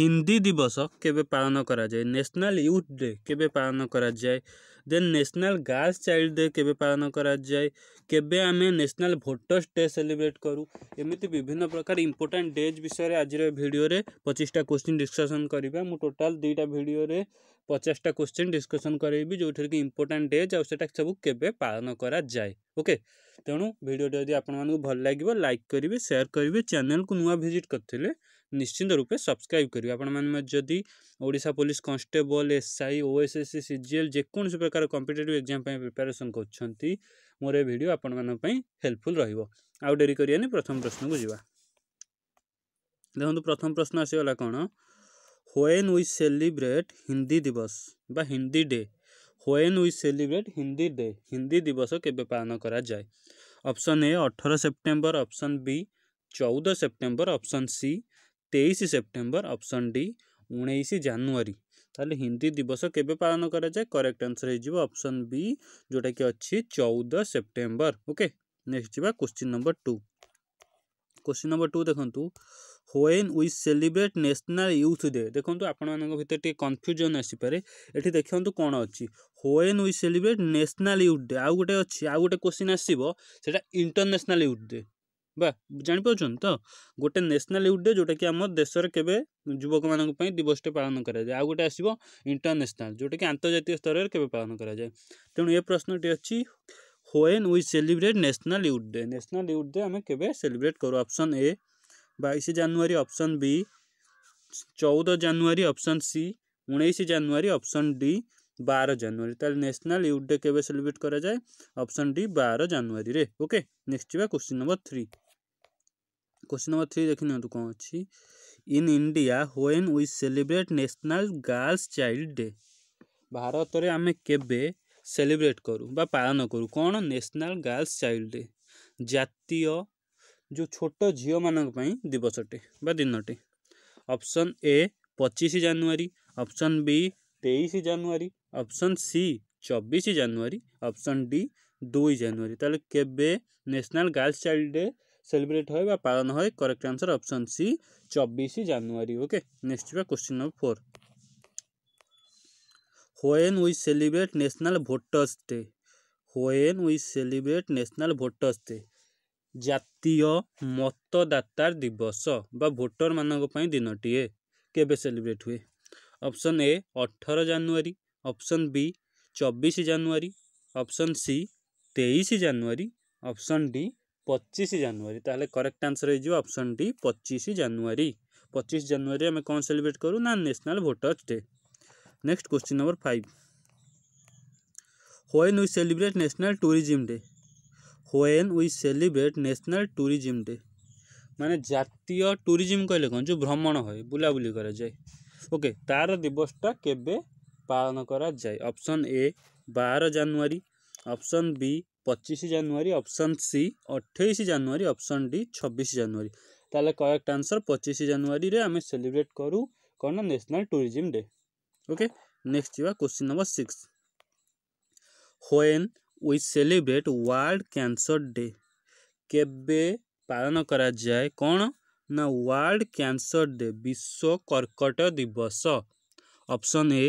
हिंदी दिवस केलन कराए नेशनल यूथ डे केलन कराए देशनाल गार्लस चाइल्ड डे केलन कराए केल भोटर्स डे सेलिब्रेट करूँ एमती विभिन्न प्रकार इंपोर्टां डेज विषय आज भिडियो पचिशटा क्वेश्चन डिस्कसन करा मुझ टोटाल दुईटा भिडियो पचासटा क्वेश्चन डिस्कसन करी जो कि इंपोर्टां डेज आटा सब केलन कराए ओके तेणु भिडियो जब आप भल लगे लाइक करेंगे सेयार करेंगे चेल को नुआ भिजिट करते निश्चिंत रूपे सब्सक्राइब करेंगे आपण मैंने जदि ओडा police constable S I O S S C G L जेकोसी प्रकार कंपिटेटिव एक्जाम प्रिपेरेसन कर भिड आपण मानी हेल्पफुल रो डेरी करें प्रथम प्रश्न को जी देखो प्रथम प्रश्न आसगला कौन ह्वेन वी सेलिब्रेट हिंदी दिवस बा Hindi day when we celebrate Hindi day Hindi दिवस केलन कराए अपसन ए अठर सेप्टेम्बर अपसन बी चौदह सेप्टेम्बर अपसन सी তেইশ সেপ্টেম্বর অপশন ডি উনিশ জানুয়ারি তাহলে হিন্দি দিবস কেবে পালন করা করেক্ট আনসর হয়ে অপশন বি যেটা কি অছি চৌদ সেপ্টেম্বর ওকে নেক্সট যা question number two question number two দেখুন when we celebrate national youth day ଦେଖନ୍ତୁ ଆପଣମାନଙ୍କ ଭିତରେ ଟିକେ କନଫ୍ୟୁଜନ୍ ଆସିପାରେ ଏଠି ଦେଖନ୍ତୁ କ'ଣ ଅଛି when we celebrate national youth day ଆଉ ଗୋଟେ ଅଛି ଆଉ ଗୋଟେ କୋଶ୍ଚିନ୍ ଆସିବ ସେଇଟା ଇଣ୍ଟରନ୍ୟାସନାଲ୍ ୟୁଥ୍ ଡେ बा जापार तो गोटे नेशनल युडे जोटा कि आम देश के युवक मानी दिवस पालन कराए आ गए आसो इंटरनेशनाल जोटा कि आंतजात स्तर में पालन कराए तेणु ये प्रश्नटी अच्छी when we celebrate national youth day national youth day आम केलिब्रेट करूँ अपसन ए बैश जानुरी अपसन बी चौदह जानुरी अपसन सी उन्नीस जानुरी अपसन डी बार January national youth day celebrate कराए अपसन डी बार जानुरी ओके नेक्स्ट जावा question number three question number three ଦେଖିନିଅନ୍ତୁ କ'ଣ ଅଛି in India when we celebrate national girls child day ଭାରତରେ ଆମେ କେବେ ସେଲିବ୍ରେଟ୍ କରୁ ବା ପାଳନ କରୁ କ'ଣ ନ୍ୟାସନାଲ୍ ଗାର୍ଲସ୍ ଚାଇଲ୍ଡ ଡେ ଜାତୀୟ ଯେଉଁ ଛୋଟ ଝିଅମାନଙ୍କ ପାଇଁ ଦିବସଟେ ବା ଦିନଟେ ଅପସନ୍ ଏ ପଚିଶ ଜାନୁଆରୀ ଅପସନ୍ ବି ତେଇଶ ଜାନୁଆରୀ ଅପସନ୍ ସି ଚବିଶ ଜାନୁଆରୀ ଅପସନ୍ ଡି ଦୁଇ ଜାନୁଆରୀ ତାହେଲେ କେବେ national girls child day celebrate होए पालन होए करेक्ट आंसर ऑप्शन सी चौबीस जानुआरी ओके नेक्स्ट जावा question number four when we celebrate national voters day when we celebrate national voters day জাতীয় মতদাতার দিবস বা ভোটর মানক পাই দিনটিয়ে কেবে সেলিব্রেট হুয়ে অপশন এ অঠর জানুয়ারি অপশন বি চব্বিশ জানুয়ারি অপশন সি তেইশ জানুয়ারি অপশন ডি पचिश जानुरी तेल करेक्ट आंसर होपशन डी पचिश जानुरी पचिश जानुरी आम कौन सेलिब्रेट करूँ ना national voters day next question number five when we celebrate national tourism day when we celebrate national tourism day मान जय टूरीजिम कहले कौन जो भ्रमण है बुलाबूली कराए ओके तार दिवसटा के पालन कराए अपसन ए बार जानुरी अपसन बी পঁচিশ জানুয়ারি অপশন সি অঠেইশ জানুয়ারি অপশন ডি ছবিশ জানুয়ারি তাহলে করেক্ট আনসর পঁচিশ জানুয়ারি আমি সেলিব্রেট করু କ'ଣ ନା national tourism day okay next ଯିବା question number six when we celebrate world cancer day କେବେ ପାଳନ କରାଯାଏ କ'ଣ ନା ୱାର୍ଲଡ଼ କ୍ୟାନ୍ସର ଡେ ବିଶ୍ୱ କର୍କଟ ଦିବସ ଅପସନ୍ ଏ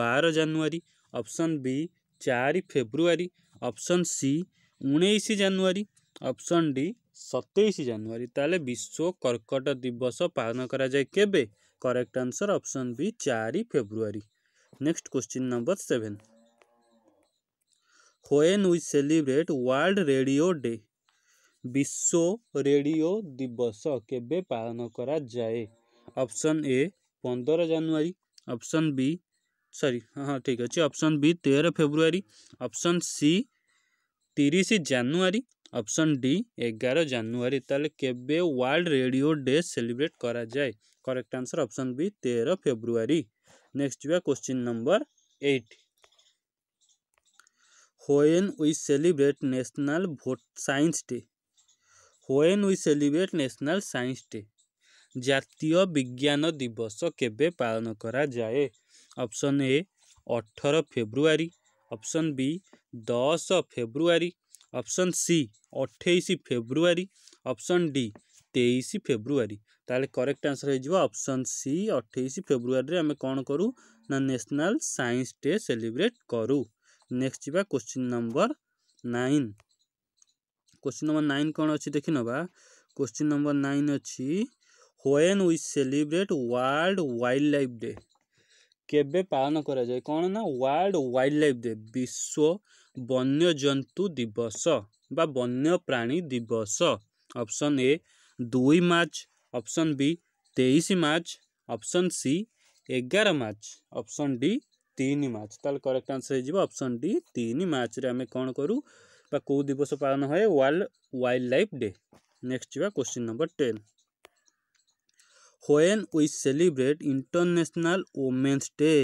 ବାର ଜାନୁଆରୀ ଅପସନ୍ ବି ଚାରି ଫେବୃଆରୀ ऑप्शन सी उन्नीस जानुरी ऑप्शन डी सतैश जानुरी तेल विश्व कर्कट दिवस पालन कराए के करेक्ट आंसर ऑप्शन बी चार February next question number seven when we celebrate world radio day विश्व रेडियो दिवस केवन कराए ऑप्शन ए पंदर जानुरी ऑप्शन बी सॉरी हाँ ठीक अच्छे ऑप्शन बी तेरह फेब्रुआरी ऑप्शन सी ତିରିଶ ଜାନୁଆରୀ ଅପସନ୍ ଡି ଏଗାର ଜାନୁଆରୀ ତାହେଲେ କେବେ ୱାର୍ଲଡ଼ ରେଡ଼ିଓ ଡେ ସେଲିବ୍ରେଟ୍ କରାଯାଏ କରେକ୍ଟ ଆନ୍ସର୍ ଅପସନ୍ ବି ତେର ଫେବୃଆରୀ ନେକ୍ସଟ ଯିବା question number eight when we celebrate national vote science day when we celebrate national science day জাতীয় বিজ্ঞান দিবস কেবে পালন করা যায় অপশন এ অঠর ফেব্রুয়ারি ऑप्शन बी दस फेब्रुआरी ऑप्शन सी अठाईस फेब्रुआरी ऑप्शन डी तेईस फेब्रुआरी ताले करेक्ट आंसर ऑप्शन सी अठाईस फेब्रुआरी आम कौन करूँ ना नेशनल साइंस डे सेलिब्रेट करू नेक्स्ट जी question number nine question number nine कौन अच्छी देख ना क्वेश्चन नंबर नाइन अच्छी when we celebrate world wildlife लाइफ डे केबे पालन करा जाए कौन ना वर्ल्ड वाइल्ड लाइफ डे विश्व वन्य जंतु दिवस वन्य प्राणी दिवस ऑप्शन ए दुई मार्च ऑप्शन बी तेईस मार्च ऑप्शन सी एगार मार्च ऑप्शन डी तीन मार्च तल करेक्ट आंसर ऑप्शन डी तीन मार्च रे आम कौन करूँ कौ दिवस पालन हुए वर्ल्ड वाइल्ड लाइफ डे नेक्स्ट जावा question number ten ହୋଏନ୍ we celebrate international women's day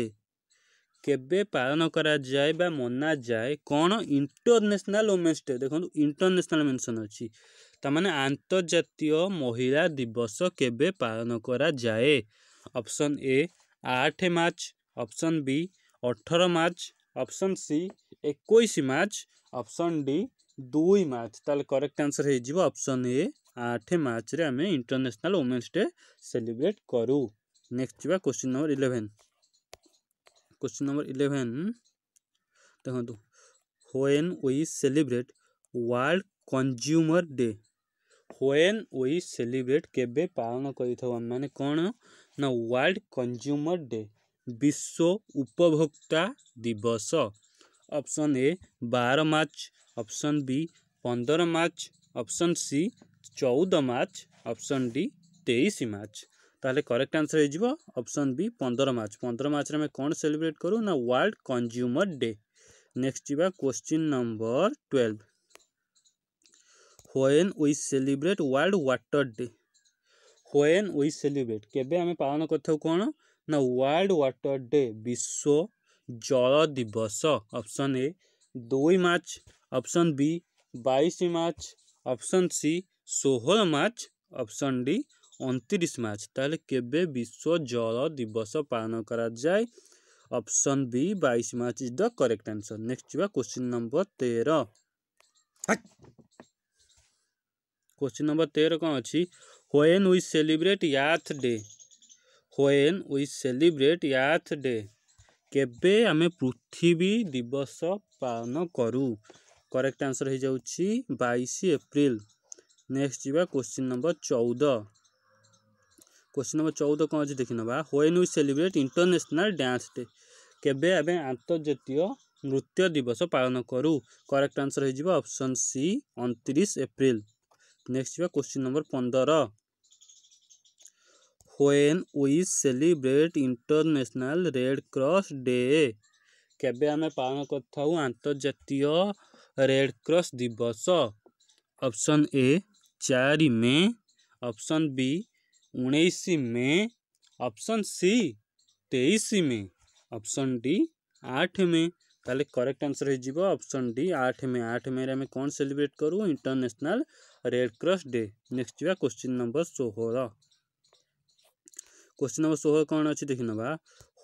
କେବେ ପାଳନ କରାଯାଏ ବା ମନାଯାଏ କ'ଣ ଇଣ୍ଟରନ୍ୟାସନାଲ୍ ଓମେନ୍ସ ଡେ ଦେଖନ୍ତୁ ଇଣ୍ଟରନ୍ୟାସନାଲ୍ ମେନ୍ସନ୍ ଅଛି ତା'ମାନେ ଆନ୍ତର୍ଜାତୀୟ ମହିଳା ଦିବସ କେବେ ପାଳନ କରାଯାଏ ଅପସନ୍ ଏ ଆଠ ମାର୍ଚ୍ଚ ଅପସନ୍ ବି ଅଠର ମାର୍ଚ୍ଚ ଅପସନ୍ ସି ଏକୋଇଶ ମାର୍ଚ୍ଚ ଅପସନ୍ ଡି ଦୁଇ ମାର୍ଚ୍ଚ ତାହେଲେ କରେକ୍ଟ ଆନ୍ସର୍ ହେଇଯିବ ଅପସନ୍ ଏ ଆଠ ମାର୍ଚ୍ଚରେ ଆମେ ଇଣ୍ଟରନ୍ୟାସନାଲ୍ ଓମେନ୍ସ ଡେ ସେଲିବ୍ରେଟ୍ କରୁ ନେକ୍ସଟ ଯିବା question number eleven question number eleven ଦେଖନ୍ତୁ when we celebrate world consumer day when we celebrate କେବେ ପାଳନ କରିଥାଉ ଆମେମାନେ କ'ଣ ନା ୱାର୍ଲଡ଼ କଞ୍ଜ୍ୟୁମର ଡେ ବିଶ୍ୱ ଉପଭୋକ୍ତା ଦିବସ ଅପସନ୍ ଏ ବାର ମାର୍ଚ୍ଚ ଅପସନ୍ ବି ପନ୍ଦର ମାର୍ଚ୍ଚ ଅପସନ୍ ସି चौदह मार्च ऑप्शन डी तेईस मार्च ताले करेक्ट आंसर ऑप्शन बी पंद्रह मार्च पंद्रह मार्च में कौन सेलिब्रेट करूँ ना वर्ल्ड कंज्यूमर डे नेक्स्ट जीवा question number twelve when we celebrate world water day when we celebrate के पालन करें ना वर्ल्ड व्वाटर डे विश्व जल दिवस ऑप्शन ए दुई मार्च ऑप्शन बी बैश मार्च ऑप्शन सी ষোহল মাৰ্চ অপশ্যন ডি অনত্ৰিছ মাৰ্চ তাহলে কেবে বিশ্ব জল দিৱস পালন কৰা যায় অপশ্যন বি বাইশ March is the correct answer next যোৱা কোশ্চিন নম্বৰ তেৰ কোশ্চিন নম্বৰ তেৰ କ'ଣ ଅଛି when we celebrate earth day when we celebrate earth day কেবে আমি পৃথিবী দিবস পালন করু করেক্ট আনসর হয়ে যাচ্ছি বাইশ এপ্রিল नेक्स्ट जी क्वेश्चन नंबर चौदह क्वेश्चन नंबर चौदह कौन अच्छे देखने वा when we celebrate international dance day केबे आम नृत्य दिवस पालन करूँ करेक्ट आंसर ऑप्शन सी अंतीस एप्रिल नेक्स्ट जी क्वेश्चन नंबर पंदर when we celebrate international red cross day केबे आम पालन करता आंतर्जात रेड क्रॉस दिवस ऑप्शन ए चार मे ऑप्शन बी उन्नीस मे ऑप्शन सी तेईस मे ऑप्शन डी आठ मे ताले करेक्ट आंसर ऑप्शन डी आठ मे आठ मे आम कौन सेलिब्रेट करूँ international red cross day next जी क्वेश्चन नंबर षोहल क्वेश्चन नंबर षोह कौन अच्छे देख ना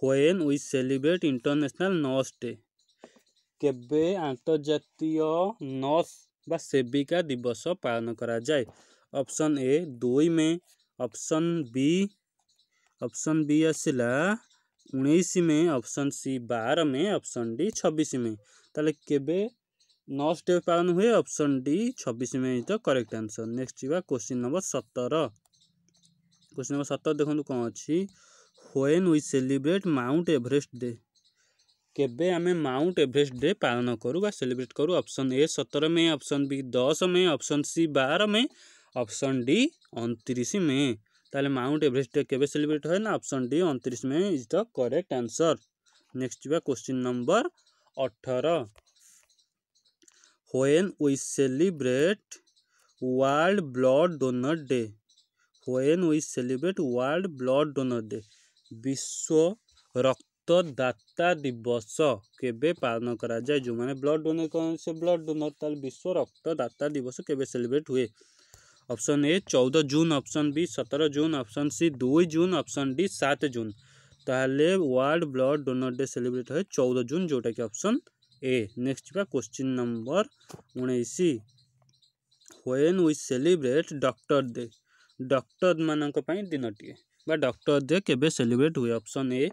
when we celebrate international nurse day के आंतर्जातीय नर्स सेविका दिवस पालन कराए ऑप्शन ए दुई May option B option B आसला उन्नीस मे ऑप्शन सी बार मे ऑप्शन डी छब्स मे तो केबे नर्स डे पालन हुए ऑप्शन डी छब्स मे तो करेक्ट आंसर नेक्स्ट जी क्वेश्चन नंबर सतर क्वेश्चन नंबर सतर देखो कौन अच्छी when we celebrate Mount Everest day केबे आमे माउंट एवरेस्ट डे पालन करूँ बा सेलिब्रेट करू ऑप्शन ए सतर मे ऑप्शन बी दस मे ऑप्शन सी बार मे ऑप्शन डी अंतीस मे ताले माउंट एवरेस्ट डे केबे सेलिब्रेट हुए ना ऑप्शन डी अंतीस May is the correct answer next जा क्वेश्चन नंबर अठर when we celebrate world blood donor day when we celebrate world blood donor day विश्व रक्त रक्तदाता दिवस केवे पालन कराए जो मैंने ब्लड डोनर कौन से ब्लड डोनर तेल विश्व रक्तदाता दिवस केवे सेलिब्रेट हुए ऑप्शन ए चौदह जून ऑप्शन बी सतर जून ऑप्शन सी दुई जून ऑप्शन डी सात जून ताले world blood donor day celebrate हुए चौदह जून जोटा कि अप्सन ए नेक्स्ट जा क्वेश्चन नंबर उन्नीस when we celebrate doctor day doctor मानक दिन टे डक्टर डे के सेलिब्रेट हुए ऑप्शन ए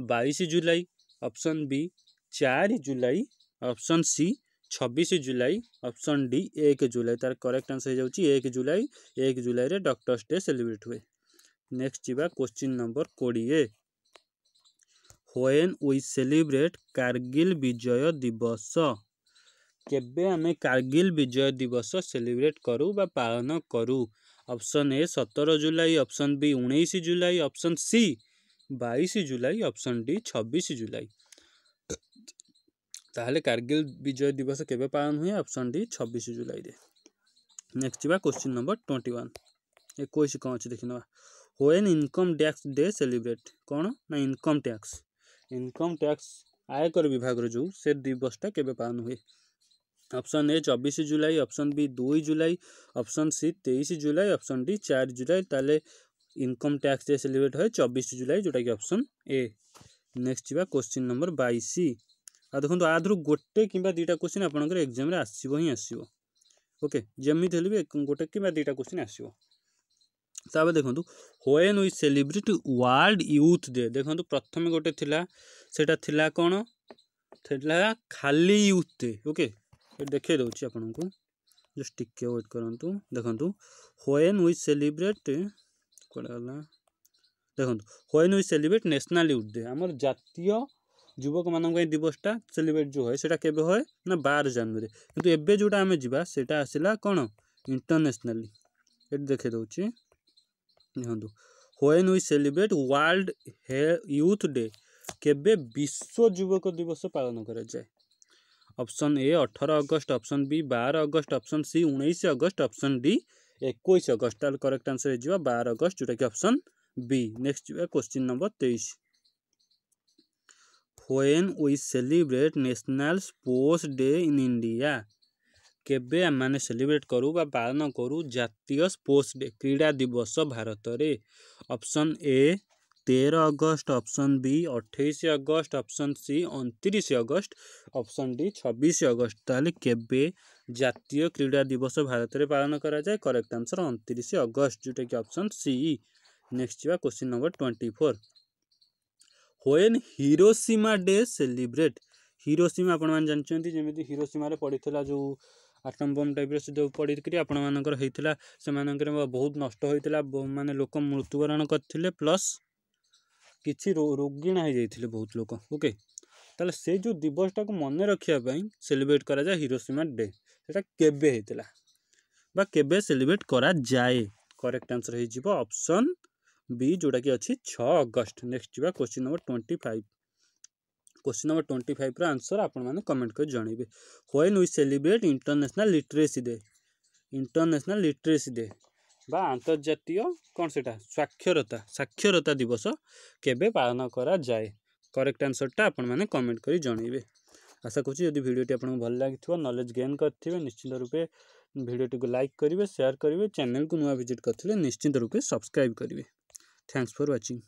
बैश जुलाई अपसन बी चार जुलाई ऑप्शन सी छब्स जुलाई अपसन डी एक जुलाई तार करेक्ट आंसर हो एक जुलाई एक जुलाई रे डक्टर्स डे सेलिब्रेट हुए नेक्स्ट जी क्वेश्चन नंबर कोड़े when we celebrate Kargil Vijay Diwas केबे कारगिल विजय दिवस सेलिब्रेट करूँ पालन करूँ ऑप्शन ए सतर जुलाई ऑप्शन बी उ जुलाई ऑप्शन सी बैश जुलाई ऑप्शन डी छब्बीस जुलाई ताल कारगिल विजय दिवस केवे पालन हुए ऑप्शन डी छब्बीस जुलाई रे नेक्स्ट जी क्वेश्चन नंबर ट्वेंटी वन एक कौन अच्छे देखने when income tax day celebrate कौन ना इनकम टैक्स इनकम टैक्स आयकर विभाग जो से दिवसटा के पालन हुए ऑप्शन ए चबीस जुलाई ऑप्शन बी दुई जुलाई ऑप्शन सी तेईस जुलाई ऑप्शन डी चार जुलाई ताले इनकम टैक्स डे सेलिब्रेट हुए चौबीस जुलाई जोटा कि अप्सन ए नेक्स्ट जी क्वेश्चन नंबर बैस आ देखो आधु गोटे कि दुटा क्वेश्चन आप एक्जाम आसो हिं आस ओके जमीत हेल्ली गोटे कि दुटा क्वेश्चन आसो ताप देखो when we celebrate world youth day देखो प्रथम गोटे सेटा थिला कौन थिला खाली यूथ डे ओके देखे दूसरी आपन को जस्ट टिके वेट करूँ देखूँ व्वेन वी सेलिब्रेट କୁଆଡ଼େ ଦେଖନ୍ତୁ when we celebrate national youth day ଆମର ଜାତୀୟ ଯୁବକମାନଙ୍କ ପାଇଁ ଦିବସଟା ସେଲିବ୍ରେଟ୍ ଯେଉଁ ହୁଏ ସେଇଟା କେବେ ହୁଏ ନା ବାର ଜାନୁଆରୀ କିନ୍ତୁ ଏବେ ଯେଉଁଟା ଆମେ ଯିବା ସେଇଟା ଆସିଲା କ'ଣ ଇଣ୍ଟରନ୍ୟାସନାଲି ଏଠି ଦେଖାଇ ଦେଉଛି ଦେଖନ୍ତୁ when we celebrate world youth day କେବେ ବିଶ୍ୱ ଯୁବକ ଦିବସ ପାଳନ କରାଯାଏ ଅପସନ୍ ଏ ଅଠର ଅଗଷ୍ଟ ଅପସନ୍ ବି ବାର ଅଗଷ୍ଟ ଅପସନ୍ ସି ଉଣେଇଶ ଅଗଷ୍ଟ ଅପସନ୍ ଡି अगस्त अगस्टले करेक्ट आन्सर है बार अगस्त कि option B next question number तेईस when we celebrate national sports day in India celebrate करूँ पालन करूँ जितिय स्पोर्ट्स डे क्रीड़ा दिवस भारत अप्सन ए तेह्र अगस्त अप्सन बी अठैस अगस्त अप्सन सी अति अगस्त अप्सन डि अगस्ट अगस्त केबे জাতীয় ক্রীড়া দিবস ভারতে পালন করা যায় करेक्ट आंसर 29 আগস্ট যেটা কি option C next question number 24 when Hiroshima day celebrate Hiroshima আপন মান জানচନ୍ତି যে মিত হিরোশিমা রে পড়ি থলা যে атом बम টাইপ রে যে পড়ি করি আপন মানক হেই থলা সে মানক রে বহুত নষ্ট হই থলা মানে লোক মৃত্যু বরণ কর থিলে প্লাস কিছি রোগ গিন হই যাই থিলে বহুত লোক ওকে তাহলে সেই যে দিবসটাকে মনে রাখিয়া বাই সেলিব্রেট করা যায় হিরোশিমা ডে ᱥᱮটা কেবে হেইᱛᱞᱟ バ केबे सेलिब्रेट কৰা যায় करेक्ट ᱟᱱᱥᱟᱨ ᱦᱮᱡᱤᱵᱚ অপᱥᱚᱱ ᱵᱤ ᱡᱚᱲᱟ ᱠᱤ ᱟᱪᱷᱤ 6 ᱟᱜᱚᱥᱴ ᱱᱮᱠᱥᱴ ᱵᱟ ᱠᱚᱥᱪᱟᱱ ᱱᱚᱢᱵᱚᱨ 25 ᱠᱚᱥᱪᱟᱱ ᱱᱚᱢᱵᱚᱨ 25 ᱨᱮ ᱟᱱᱥᱟᱨ ᱟᱯᱱᱟᱢᱟᱱᱮ ᱠᱚᱢᱮᱱᱴ ᱠᱟᱜ ᱡᱚᱱᱤᱵᱮ ᱣᱮᱱ ᱩᱭ સેલિᱵᱨᱮᱴ ᱤᱱᱴᱟᱨᱱᱮᱥᱚᱱᱟᱞ ᱞᱤᱴᱨᱮᱥᱤ ᱫᱮ ᱤᱱᱴᱟᱨᱱᱮᱥᱚᱱᱟᱞ ᱞᱤᱴᱨᱮᱥᱤ ᱫᱮ ᱵᱟ ᱟᱱᱛᱨᱡᱟᱛᱤᱭᱚ ᱠᱚᱱᱥᱮ ᱴᱟ ᱥᱣᱟᱠᱭᱚᱨᱛᱟ ᱥᱟᱠᱭᱚᱨᱛᱟ ᱫᱤᱵᱚᱥ ᱠᱮᱵᱮ ᱯᱟ आशा करुच्ची भिडियोटी आपको भल लगी नलेज गेन करेंगे निश्चित रूपए भिडियोटी लाइक करेंगे सेयार करेंगे चैनल को नुआ भिजिट करते निश्चित रूपए सब्सक्राइब करेंगे थैंक्स फर व्वाचिंग